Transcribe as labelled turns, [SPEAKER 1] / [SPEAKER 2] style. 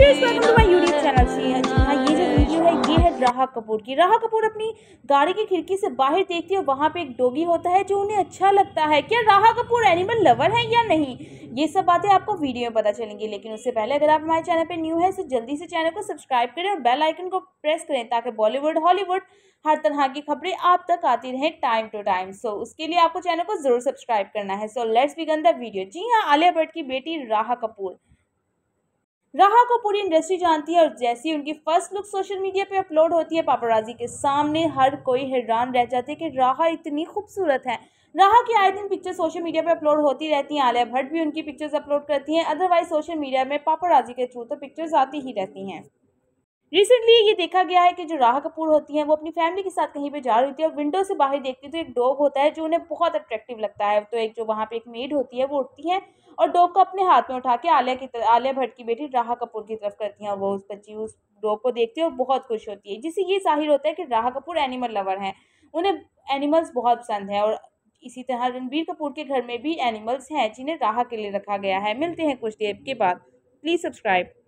[SPEAKER 1] हाँ हाँ, राहा कपूर की राहा कपूर अपनी गाड़ी की खिड़की से बाहर देखती है वहाँ पे एक डोगी होता है जो उन्हें अच्छा लगता है क्या राहा कपूर एनिमल लवर है या नहीं ये सब बातें आपको वीडियो में पता चलेंगी लेकिन उससे पहले अगर आप हमारे चैनल पे न्यू है तो जल्दी से चैनल को सब्सक्राइब करें और बेल आइकन को प्रेस करें ताकि बॉलीवुड हॉलीवुड हर तरह की खबरें आप तक आती रहें टाइम टू टाइम सो उसके लिए आपको चैनल को जरूर सब्सक्राइब करना है so let's begin the video जी हाँ आलिया भट्ट की बेटी राहा कपूर राहा को पूरी इंडस्ट्री जानती है और जैसी उनकी फर्स्ट लुक सोशल मीडिया पे अपलोड होती है पापराजी के सामने हर कोई हैरान रह जाते कि राहा इतनी खूबसूरत है राहा की आए दिन पिक्चर सोशल मीडिया पे अपलोड होती रहती हैं आलिया भट्ट भी उनकी पिक्चर्स अपलोड करती हैं अदरवाइज सोशल मीडिया में पापराजी के थ्रू तो पिक्चर्स आती ही रहती हैं रिसेंटली ये देखा गया है कि जो राह कपूर होती हैं वो अपनी फैमिली के साथ कहीं पे जा रही है और विंडो से बाहर देखती तो एक डॉग होता है जो उन्हें बहुत अट्रैक्टिव लगता है तो एक जो वहाँ पे एक मेड होती है वो उठती है और डॉग को अपने हाथ में उठा के आलिया की आलिया भट्ट की बेटी राह कपूर की तरफ करती हैं और वो उस बच्ची उस डॉग को देखती है और बहुत खुश होती है जिससे ये जाहिर होता है कि राह कपूर एनिमल लवर हैं उन्हें एनिमल्स बहुत पसंद है और इसी तरह रणबीर कपूर के घर में भी एनिमल्स हैं जिन्हें राह के लिए रखा गया है मिलते हैं कुछ देर के बाद प्लीज़ सब्सक्राइब